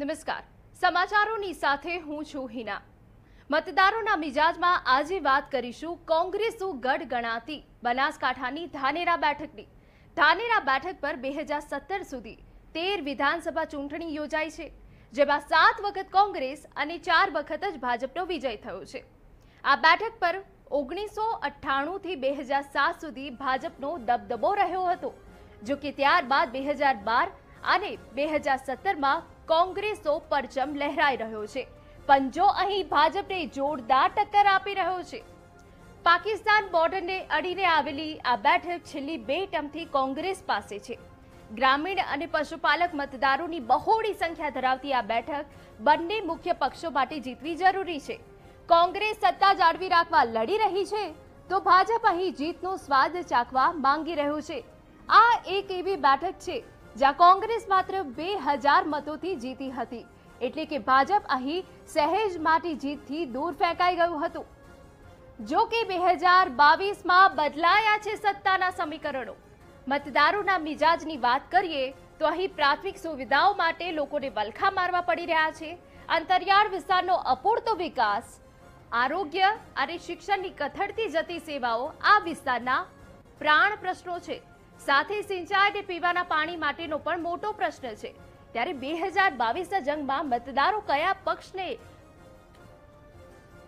નમસ્કાર સમાચારોની સાથે હું છું હિના મતદારોના મિજાજમાં આજે વાત કરીશું કોંગ્રેસુ ગઢ ગણાતી બનાસકાંઠાની ધાનેરા બેઠકની ધાનેરા બેઠક પર બે હજાર સત્તર સુધી તેર વિધાનસભા ચૂંટણી યોજાઈ છે જેમાં સાત વખત કોંગ્રેસ અને ચાર વખત જ ભાજપનો વિજય થયો છે આ બેઠક પર ઓગણીસો અઠ્ઠાણુંથી બે હજાર સાત સુધી ભાજપનો દબદબો રહ્યો હતો જો કે ત્યારબાદ બે હજાર બાર અને બે હજાર સત્તરમાં કોંગ્રેસનો પરચમ લહેરાઈ રહ્યો છે પંજો અહીં ભાજપને જોરદાર ટક્કર આપી રહ્યો છે પાકિસ્તાન બોર્ડરને અડીને આવેલી આ બેઠક છેલ્લી બે ટર્મથી કોંગ્રેસ પાસે છે ગ્રામીણ અને પશુપાલક મતદારોની બહોળી સંખ્યા ધરાવતી આ બેઠક બંને મુખ્ય પક્ષો માટે જીતવી જરૂરી છે કોંગ્રેસ સત્તા જાળવી રાખવા લડી રહી છે તો ભાજપ અહીં જીતનો સ્વાદ ચાખવા માંગી રહ્યું છે આ એક એવી બેઠક છે જ્યાં કોંગ્રેસ માત્ર બે હજાર મતોથી જીતી હતી એટલે કે ભાજપ અહીં સહેજ માટી જીતથી દૂર ફેંકાઈ ગયું હતું જો કે બે હજાર બાવીસમાં બદલાયા છે સત્તાના સમીકરણો મતદારોના મિજાજની વાત કરીએ તો અહીં પ્રાથમિક સુવિધાઓ માટે લોકોને વલખા મારવા પડી રહ્યા છે અંતરિયાળ વિસ્તારનો અપૂરતો વિકાસ આરોગ્ય અને શિક્ષણની કથળતી જતી સેવાઓ આ વિસ્તારના પ્રાણ પ્રશ્નો છે સાથે સિંચાઈ કે પીવાના પાણી માટેનો પણ મોટો પ્રશ્ન છે ત્યારે બે હજાર બાવીસના જંગમાં મતદારો કયા પક્ષને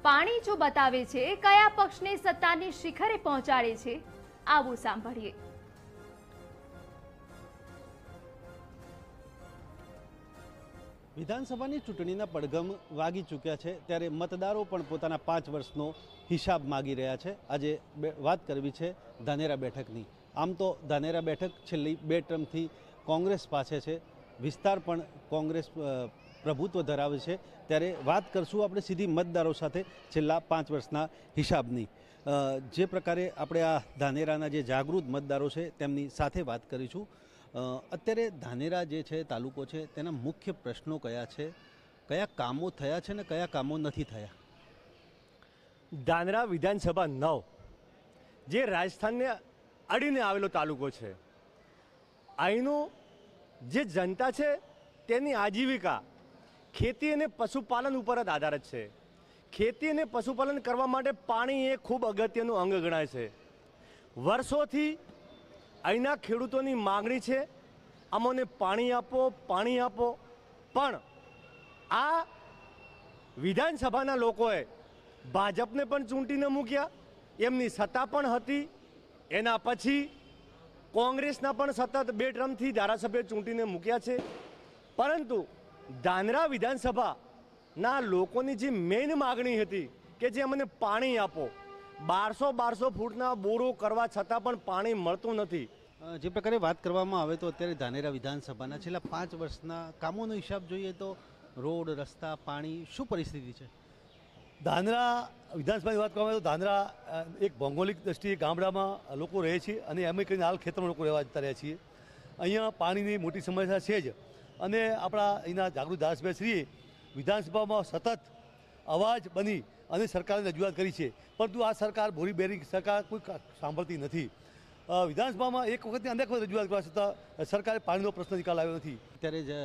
પાણી જો બતાવે છે કયા પક્ષને સત્તાની શિખરે પહોંચાડે છે આવું સાંભળીએ વિધાનસભાની ચૂંટણીના પડઘમ વાગી ચૂક્યા છે ત્યારે મતદારો પણ પોતાના પાંચ વર્ષનો હિસાબ માગી રહ્યા છે આજે વાત કરવી છે ધાનેરા બેઠકની આમ તો ધાનેરા બેઠક છેલ્લી બે ટર્મથી કોંગ્રેસ પાસે છે વિસ્તાર પણ કોંગ્રેસ પ્રભુત્વ ધરાવે છે ત્યારે વાત કરશું આપણે સીધી મતદારો સાથે છેલ્લા પાંચ વર્ષના હિસાબની જે પ્રકારે આપણે આ ધાનેરાના જે જાગૃત મતદારો છે તેમની સાથે વાત કરીશું અત્યારે ધાનેરા જે છે તાલુકો છે તેના મુખ્ય પ્રશ્નો કયા છે કયા કામો થયા છે ને કયા કામો નથી થયા ધાનેરા વિધાનસભા નવ જે રાજસ્થાનને અડીને આવેલો તાલુકો છે અહીંનું જે જનતા છે તેની આજીવિકા ખેતી અને પશુપાલન ઉપર જ આધારિત છે ખેતી અને પશુપાલન કરવા માટે પાણી એ ખૂબ અગત્યનું અંગ ગણાય છે વર્ષોથી અહીંના ખેડૂતોની માગણી છે અમોને પાણી આપો પાણી આપો પણ આ વિધાનસભાના લોકોએ ભાજપને પણ ચૂંટીને મૂક્યા એમની સત્તા પણ હતી એના પછી કોંગ્રેસના પણ સતત બે ટ્રમથી ધારાસભ્ય ચૂંટીને મૂક્યા છે પરંતુ ધાનરા વિધાનસભાના લોકોની જે મેઇન માગણી હતી કે જે અમને પાણી આપો બારસો બારસો ફૂટના બોરો કરવા છતાં પણ પાણી મળતું નથી જે પ્રકારે વાત કરવામાં આવે તો અત્યારે ધાનેરા વિધાનસભાના છેલ્લા પાંચ વર્ષના કામોનો હિસાબ જોઈએ તો રોડ રસ્તા પાણી શું પરિસ્થિતિ છે ધાંધ્રા વિધાનસભાની વાત કરવામાં તો ધાંધ્રા એક ભૌગોલિક દ્રષ્ટિએ ગામડામાં લોકો રહે છે અને એમ કરીને હાલ ખેતરમાં લોકો રહેવા જતા રહ્યા છીએ અહીંયા પાણીની મોટી સમસ્યા છે જ અને આપણા અહીંના જાગૃત ધારાસભ્યશ્રીએ વિધાનસભામાં સતત અવાજ બની અને સરકારને રજૂઆત કરી છે પરંતુ આ સરકાર બોરી બેરી સરકાર કોઈ સાંભળતી નથી વિધાનસભામાં એક વખતની અનેક વખત રજૂઆત કરવા છતાં સરકારે પાણીનો પ્રશ્ન નિકાલ આવ્યો નથી અત્યારે જે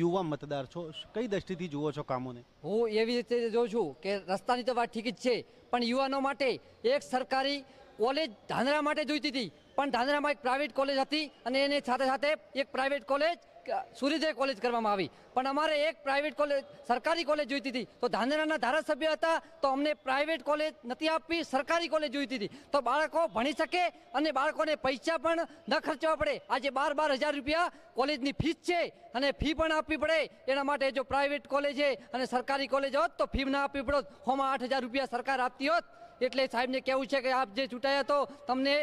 યુવા મતદાર છો કઈ દ્રષ્ટિથી જુઓ છો કામોને હું એવી રીતે જોઉં છું કે રસ્તાની તો વાત ઠીક જ છે પણ યુવાનો માટે એક સરકારી કોલેજ ધાંધરા માટે જોઈતી હતી પણ ધાંધરામાં એક પ્રાઇવેટ કોલેજ હતી અને એની સાથે સાથે એક પ્રાઇવેટ કોલેજ એક કોલેજ કરવામાં આવી પણ અમારે એક પ્રાઇવેટ કોલેજ સરકારી કોલેજ જોઈતી હતી તો ધાનેરાના ધારાસભ્ય હતા તો અમને પ્રાઇવેટ કોલેજ નથી આપવી સરકારી કોલેજ જોઈતી હતી તો બાળકો ભણી શકે અને બાળકોને પૈસા પણ ન ખર્ચવા પડે આજે બાર બાર હજાર રૂપિયા કોલેજની ફીસ છે અને ફી પણ આપવી પડે એના માટે જો પ્રાઇવેટ કોલેજ છે અને સરકારી કોલેજ હોત તો ફી ના આપવી પડત હોમાં આઠ હજાર રૂપિયા સરકાર આપતી હોત એટલે સાહેબને કહેવું છે કે આપ જે ચૂંટાયા તો તમને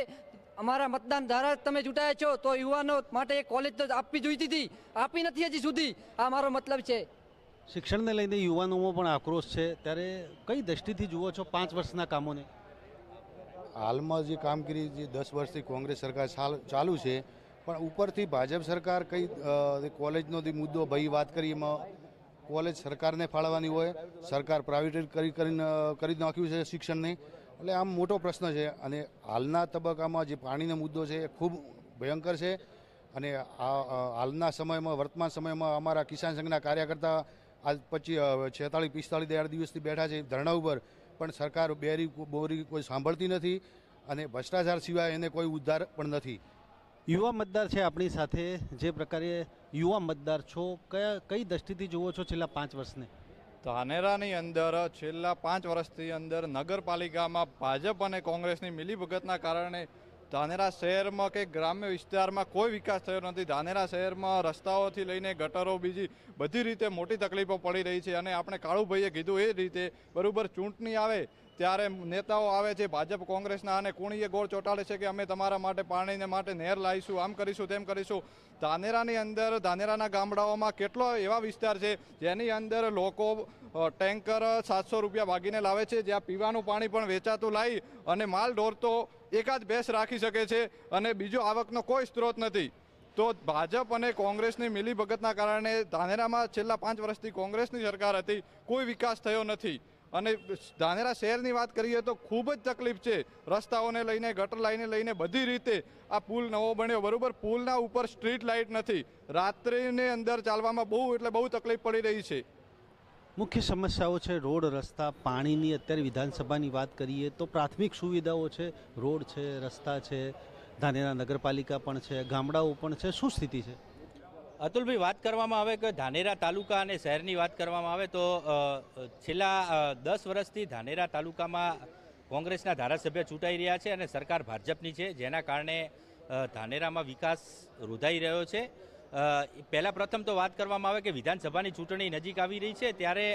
અમારા મતદાન દ્વારા તમે ચૂંટાયા છો તો યુવાનો માટે કોલેજ તો આપવી જોઈતી હતી આપી નથી હજી સુધી આ મારો મતલબ છે શિક્ષણને લઈને યુવાનોમાં પણ આક્રોશ છે ત્યારે કઈ દ્રષ્ટિથી જુઓ છો પાંચ વર્ષના કામોને હાલમાં જે કામગીરી જે દસ વર્ષથી કોંગ્રેસ સરકાર ચાલુ છે પણ ઉપરથી ભાજપ સરકાર કઈ કોલેજનો જે મુદ્દો ભાઈ વાત કરી એમાં કોલેજ સરકારને ફાળવવાની હોય સરકાર પ્રાઇવેટ કરી કરીને કરી નાખ્યું છે શિક્ષણની એટલે આમ મોટો પ્રશ્ન છે અને હાલના તબક્કામાં જે પાણીનો મુદ્દો છે એ ખૂબ ભયંકર છે અને હાલના સમયમાં વર્તમાન સમયમાં અમારા કિસાન સંઘના કાર્યકર્તા આજ પછી છેતાળીસ પિસ્તાળીસ દયાળ દિવસથી બેઠા છે ધરણા ઉપર પણ સરકાર બેરી બોરી કોઈ સાંભળતી નથી અને ભ્રષ્ટાચાર સિવાય એને કોઈ ઉદ્ધાર પણ નથી યુવા મતદાર છે આપણી સાથે જે પ્રકારે યુવા મતદાર છો કયા કઈ દ્રષ્ટિથી જુઓ છો છેલ્લા પાંચ વર્ષને ધાનેરાની અંદર છેલ્લા પાંચ વર્ષથી અંદર નગરપાલિકામાં ભાજપ અને કોંગ્રેસની મિલીભગતના કારણે ધાનેરા શહેરમાં કે ગ્રામ્ય વિસ્તારમાં કોઈ વિકાસ થયો નથી ધાનેરા શહેરમાં રસ્તાઓથી લઈને ગટરો બીજી બધી રીતે મોટી તકલીફો પડી રહી છે અને આપણે કાળુભાઈએ કીધું એ રીતે બરાબર ચૂંટણી આવે ત્યારે નેતાઓ આવે છે ભાજપ કોંગ્રેસના અને કુણીએ ગોળ ચોંટાડે છે કે અમે તમારા માટે પાણીને માટે નહેર લાવીશું આમ કરીશું તેમ કરીશું ધાનેરાની અંદર ધાનેરાના ગામડાઓમાં કેટલો એવા વિસ્તાર છે જેની અંદર લોકો ટેન્કર સાતસો રૂપિયા ભાગીને લાવે છે જ્યાં પીવાનું પાણી પણ વેચાતું લાવી અને માલ ઢોરતો એકાદ બેસ રાખી શકે છે અને બીજો આવકનો કોઈ સ્ત્રોત નથી તો ભાજપ અને કોંગ્રેસની મિલીભગતના કારણે ધાનેરામાં છેલ્લા પાંચ વર્ષથી કોંગ્રેસની સરકાર હતી કોઈ વિકાસ થયો નથી અને ધાનેરા શહેરની વાત કરીએ તો ખૂબ જ તકલીફ છે રસ્તાઓને લઈને ગટર લાઈને લઈને બધી રીતે આ પુલ નવો બન્યો બરાબર પુલના ઉપર સ્ટ્રીટ લાઇટ નથી રાત્રિની અંદર ચાલવામાં બહુ એટલે બહુ તકલીફ પડી રહી છે મુખ્ય સમસ્યાઓ છે રોડ રસ્તા પાણીની અત્યારે વિધાનસભાની વાત કરીએ તો પ્રાથમિક સુવિધાઓ છે રોડ છે રસ્તા છે ધાનેરા નગરપાલિકા પણ છે ગામડાઓ પણ છે શું સ્થિતિ છે અતુલભાઈ વાત કરવામાં આવે કે ધાનેરા તાલુકા અને શહેરની વાત કરવામાં આવે તો છેલ્લા દસ વર્ષથી ધાનેરા તાલુકામાં કોંગ્રેસના ધારાસભ્ય ચૂંટાઈ રહ્યા છે અને સરકાર ભાજપની છે જેના કારણે ધાનેરામાં વિકાસ રૂધાઈ રહ્યો છે પહેલાં પ્રથમ તો વાત કરવામાં આવે કે વિધાનસભાની ચૂંટણી નજીક આવી રહી છે ત્યારે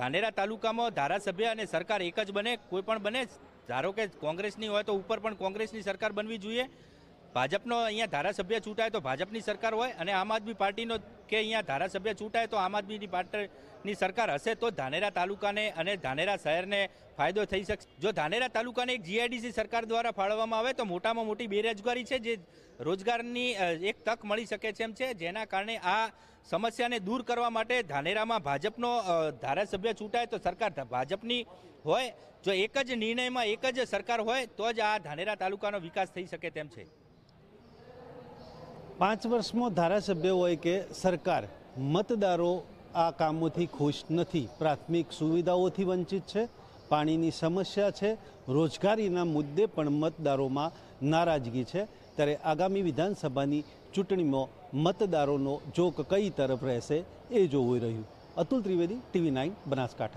ધાનેરા તાલુકામાં ધારાસભ્ય અને સરકાર એક જ બને કોઈ પણ બને ધારો કે કોંગ્રેસની હોય તો ઉપર પણ કોંગ્રેસની સરકાર બનવી જોઈએ ભાજપનો અહીંયા ધારાસભ્ય ચૂંટાય તો ભાજપની સરકાર હોય અને આમ આદમી પાર્ટીનો કે અહીંયા ધારાસભ્ય ચૂંટાય તો આમ આદમીની પાર્ટીની સરકાર હશે તો ધાનેરા તાલુકાને અને ધાનેરા શહેરને ફાયદો થઈ શકશે જો ધાનેરા તાલુકાને એક જીઆઈડીસી સરકાર દ્વારા ફાળવવામાં આવે તો મોટામાં મોટી બેરોજગારી છે જે રોજગારની એક તક મળી શકે છે એમ છે જેના કારણે આ સમસ્યાને દૂર કરવા માટે ધાનેરામાં ભાજપનો ધારાસભ્ય ચૂંટાય તો સરકાર ભાજપની હોય જો એક જ નિર્ણયમાં એક જ સરકાર હોય તો જ આ ધાનેરા તાલુકાનો વિકાસ થઈ શકે તેમ છે પાંચ વર્ષમાં ધારાસભ્ય હોય કે સરકાર મતદારો આ કામોથી ખુશ નથી પ્રાથમિક સુવિધાઓથી વંચિત છે પાણીની સમસ્યા છે રોજગારીના મુદ્દે પણ મતદારોમાં નારાજગી છે ત્યારે આગામી વિધાનસભાની ચૂંટણીમાં મતદારોનો જોક કઈ તરફ રહેશે એ જોવું રહ્યું અતુલ ત્રિવેદી ટીવી નાઇન બનાસકાંઠા